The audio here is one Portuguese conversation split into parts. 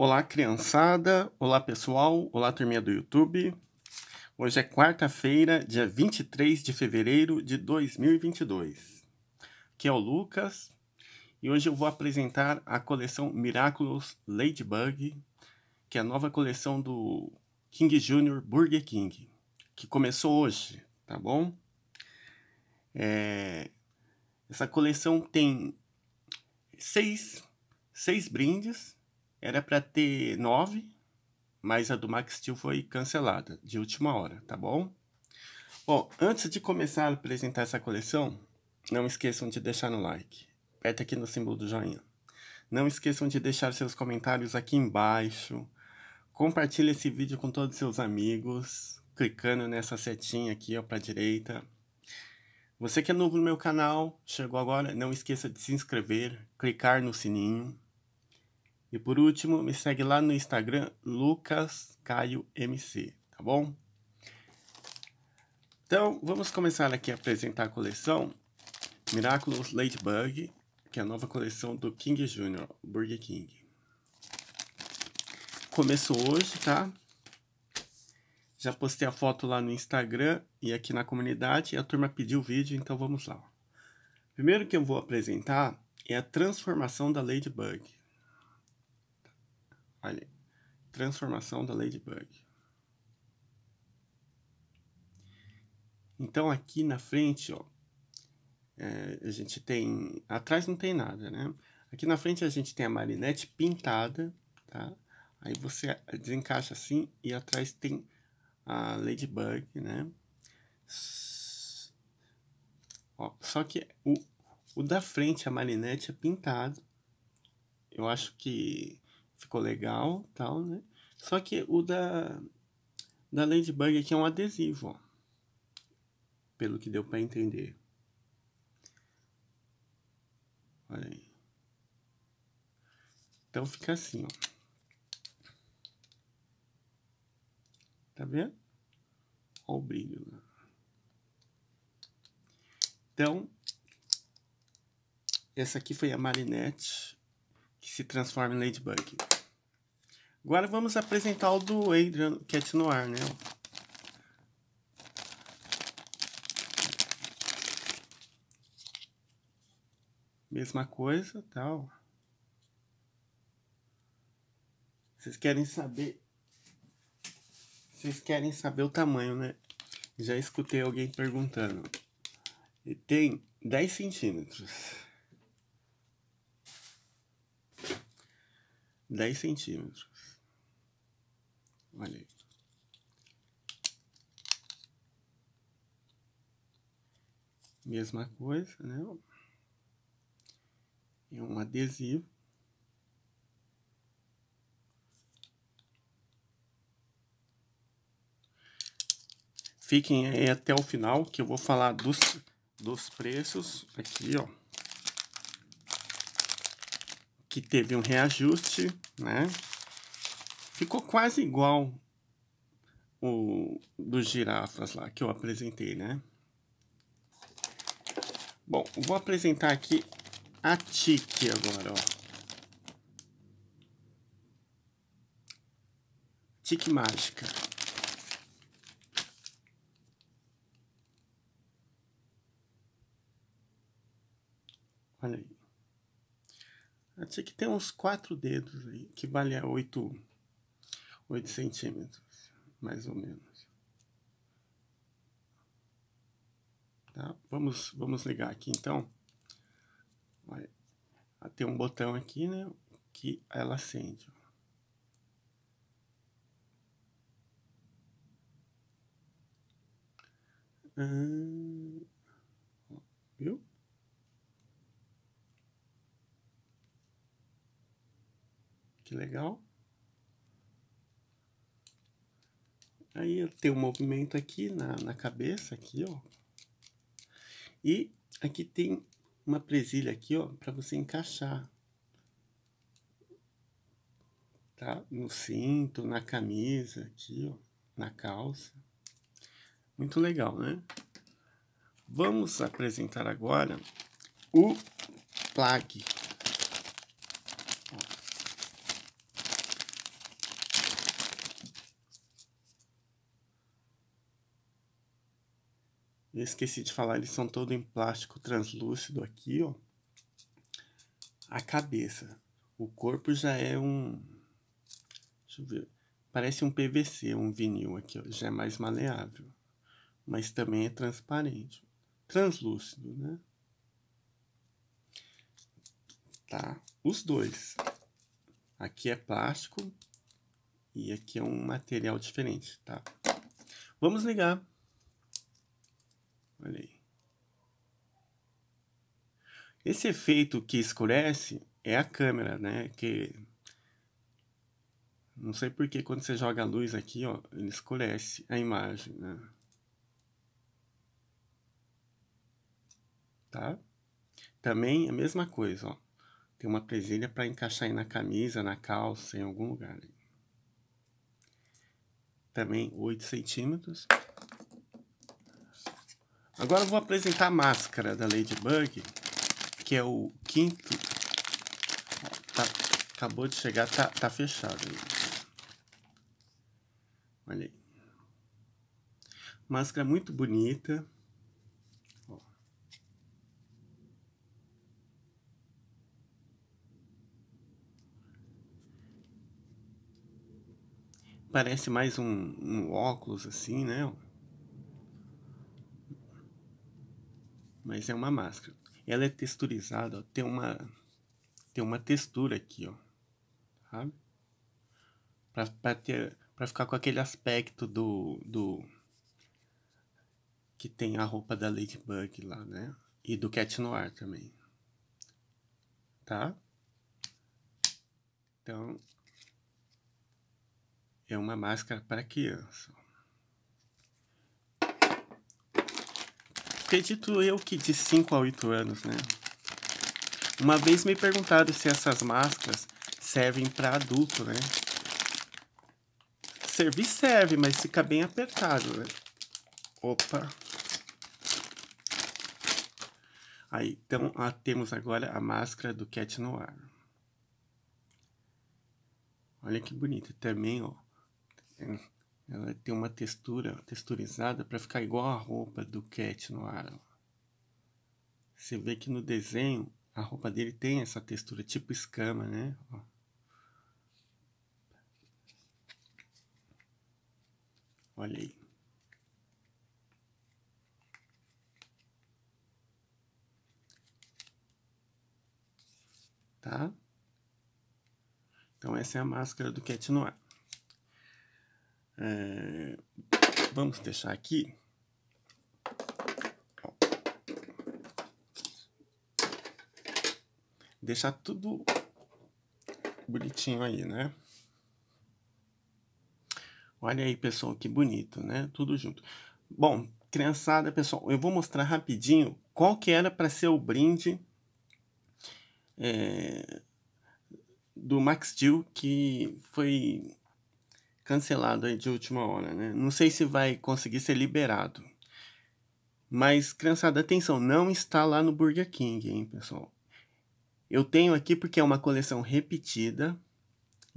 Olá, criançada! Olá, pessoal! Olá, turminha do YouTube! Hoje é quarta-feira, dia 23 de fevereiro de 2022. Aqui é o Lucas e hoje eu vou apresentar a coleção Miraculous Ladybug, que é a nova coleção do King Jr. Burger King, que começou hoje, tá bom? É... Essa coleção tem seis, seis brindes era para ter nove, mas a do Max Steel foi cancelada de última hora, tá bom? Bom, antes de começar a apresentar essa coleção, não esqueçam de deixar no like. Aperta aqui no símbolo do joinha. Não esqueçam de deixar seus comentários aqui embaixo. Compartilhe esse vídeo com todos os seus amigos, clicando nessa setinha aqui ó, para direita. Você que é novo no meu canal, chegou agora, não esqueça de se inscrever, clicar no sininho e por último, me segue lá no Instagram, LucasCaioMC, tá bom? Então, vamos começar aqui a apresentar a coleção Miraculous Ladybug, que é a nova coleção do King Jr., Burger King. Começou hoje, tá? Já postei a foto lá no Instagram e aqui na comunidade, e a turma pediu o vídeo, então vamos lá. Primeiro que eu vou apresentar é a transformação da Ladybug. Olha, transformação da Ladybug. Então aqui na frente, ó, é, a gente tem... Atrás não tem nada, né? Aqui na frente a gente tem a marinete pintada, tá? Aí você desencaixa assim e atrás tem a Ladybug, né? Ó, só que o, o da frente, a marinete, é pintado. Eu acho que ficou legal tal, né? Só que o da, da Ladybug aqui é um adesivo, ó. Pelo que deu para entender. Olha aí. Então fica assim, ó. Tá vendo? Olha o brilho. Né? Então, essa aqui foi a Marinette que se transforma em Ladybug. Agora vamos apresentar o do Adrian Cat é Noir, né? Mesma coisa, tal. Vocês querem saber... Vocês querem saber o tamanho, né? Já escutei alguém perguntando. E tem 10 centímetros. 10 centímetros. Olha aí. Mesma coisa, né? E um adesivo. Fiquem aí até o final que eu vou falar dos, dos preços aqui, ó que teve um reajuste, né? Ficou quase igual o dos girafas lá que eu apresentei, né? Bom, vou apresentar aqui a tique agora, ó. Tique mágica. Olha aí. Tinha que tem uns quatro dedos aí, que vale a 8, 8 centímetros, mais ou menos. Tá? Vamos, vamos ligar aqui então. vai ah, tem um botão aqui, né? Que ela acende. Que legal. Aí eu tenho um movimento aqui na, na cabeça, aqui, ó. E aqui tem uma presilha aqui, ó, para você encaixar. Tá? No cinto, na camisa, aqui, ó, na calça. Muito legal, né? Vamos apresentar agora o plug. Eu esqueci de falar, eles são todo em plástico translúcido aqui, ó. A cabeça. O corpo já é um. Deixa eu ver. Parece um PVC, um vinil aqui, ó. Já é mais maleável. Mas também é transparente. Translúcido, né? Tá? Os dois. Aqui é plástico e aqui é um material diferente, tá? Vamos ligar. Olha aí. Esse efeito que escurece é a câmera, né? Que não sei porque quando você joga a luz aqui, ó, ele escurece a imagem, né? Tá? Também a mesma coisa, ó. Tem uma presilha para encaixar aí na camisa, na calça, em algum lugar. Também 8 centímetros. Agora eu vou apresentar a máscara da Ladybug, que é o quinto. Tá, acabou de chegar, tá, tá fechado Olha aí. Máscara muito bonita. Parece mais um, um óculos assim, né? mas é uma máscara. Ela é texturizada, ó, tem uma tem uma textura aqui, ó, sabe? Pra, ter, para ficar com aquele aspecto do, do que tem a roupa da Ladybug lá, né? E do Cat Noir também, tá? Então, é uma máscara para criança. acredito eu que de 5 a 8 anos, né? Uma vez me perguntaram se essas máscaras servem para adulto, né? Servir serve, mas fica bem apertado, né? Opa. Aí, então, ah, temos agora a máscara do Cat Noir. Olha que bonita também, ó. Ela tem uma textura texturizada para ficar igual a roupa do Cat no ar. Você vê que no desenho a roupa dele tem essa textura tipo escama, né? Ó. Olha aí. Tá? Então essa é a máscara do Cat Noir. É, vamos deixar aqui. Deixar tudo bonitinho aí, né? Olha aí, pessoal, que bonito, né? Tudo junto. Bom, criançada, pessoal, eu vou mostrar rapidinho qual que era para ser o brinde é, do Max Steel que foi cancelado aí de última hora, né? Não sei se vai conseguir ser liberado. Mas, criançada, atenção, não está lá no Burger King, hein, pessoal? Eu tenho aqui porque é uma coleção repetida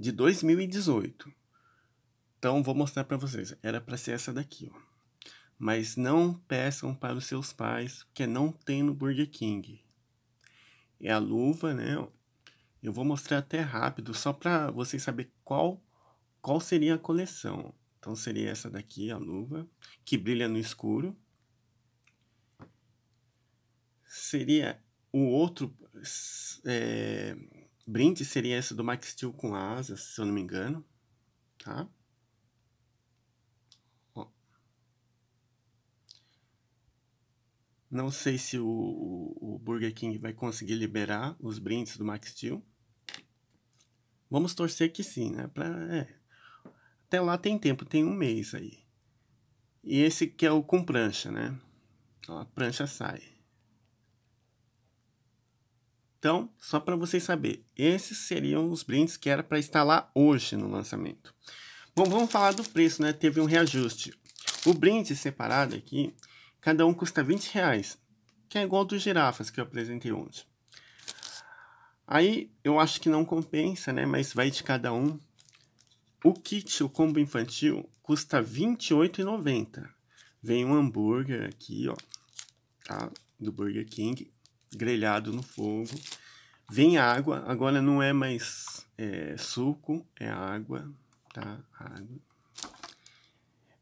de 2018. Então, vou mostrar para vocês. Era para ser essa daqui, ó. Mas não peçam para os seus pais, porque não tem no Burger King. É a luva, né? Eu vou mostrar até rápido, só para vocês saberem qual qual seria a coleção? Então seria essa daqui, a luva, que brilha no escuro. Seria o outro é, brinde, seria essa do Max Steel com asas, se eu não me engano. Tá? Não sei se o, o, Burger King vai conseguir liberar os brindes do Max Steel. Vamos torcer que sim, né? Pra, é, até lá tem tempo, tem um mês aí. E esse que é o com prancha, né? a prancha sai. Então, só para vocês saber, esses seriam os brindes que era para instalar hoje no lançamento. Bom, vamos falar do preço, né? Teve um reajuste. O brinde separado aqui, cada um custa 20 reais, que é igual dos girafas que eu apresentei ontem. Aí eu acho que não compensa, né? Mas vai de cada um o kit, o combo infantil, custa R$ 28,90. Vem um hambúrguer aqui, ó, tá? Do Burger King, grelhado no fogo. Vem água, agora não é mais é, suco, é água, tá? Água.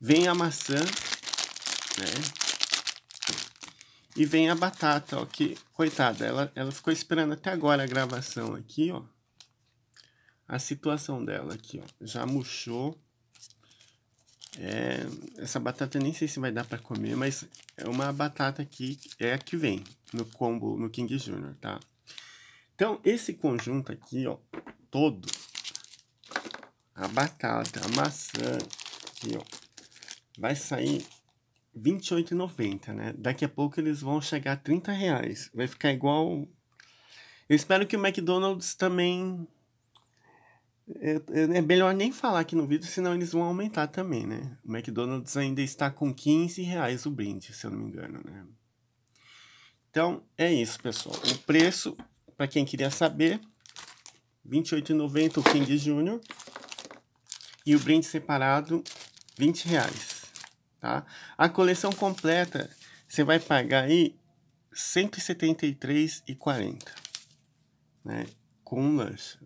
Vem a maçã, né? E vem a batata, ó, que, coitada, ela, ela ficou esperando até agora a gravação aqui, ó a situação dela aqui, ó. Já murchou. É, essa batata nem sei se vai dar para comer, mas é uma batata que é a que vem no combo no King Junior, tá? Então, esse conjunto aqui, ó, todo a batata, a maçã aqui, ó, vai sair 28,90, né? Daqui a pouco eles vão chegar a 30 reais. Vai ficar igual. Eu espero que o McDonald's também é melhor nem falar aqui no vídeo, senão eles vão aumentar também, né? O McDonald's ainda está com 15 reais o brinde, se eu não me engano, né? Então, é isso, pessoal. O preço, para quem queria saber, R$ 28,90 o King Jr. E o brinde separado, R$ 20 reais, tá? A coleção completa, você vai pagar aí 173,40, né? Com um lanche.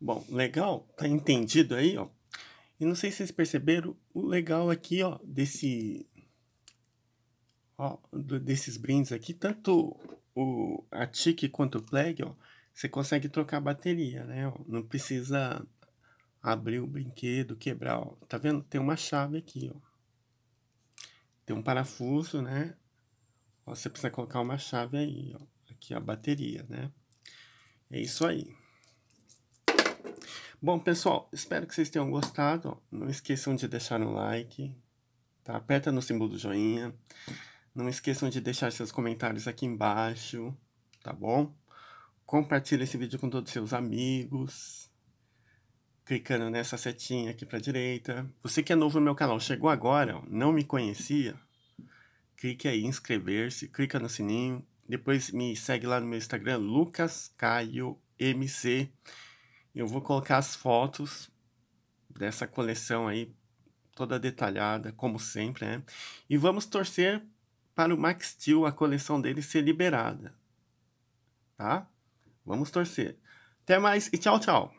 Bom, legal, tá entendido aí, ó. E não sei se vocês perceberam, o legal aqui, ó, desse ó, do, desses brindes aqui, tanto o a Tique quanto o Plague ó, você consegue trocar a bateria, né? Ó, não precisa abrir o brinquedo, quebrar, ó. Tá vendo? Tem uma chave aqui, ó. Tem um parafuso, né? Ó, você precisa colocar uma chave aí, ó. Aqui a bateria, né? É isso aí. Bom, pessoal, espero que vocês tenham gostado. Não esqueçam de deixar um like, tá? Aperta no símbolo do joinha. Não esqueçam de deixar seus comentários aqui embaixo, tá bom? Compartilhe esse vídeo com todos os seus amigos. Clicando nessa setinha aqui para direita. Você que é novo no meu canal, chegou agora, não me conhecia? Clique aí em inscrever-se, clica no sininho. Depois me segue lá no meu Instagram, lucascaiomc. Eu vou colocar as fotos dessa coleção aí, toda detalhada, como sempre, né? E vamos torcer para o Max Steel, a coleção dele, ser liberada. Tá? Vamos torcer. Até mais e tchau, tchau!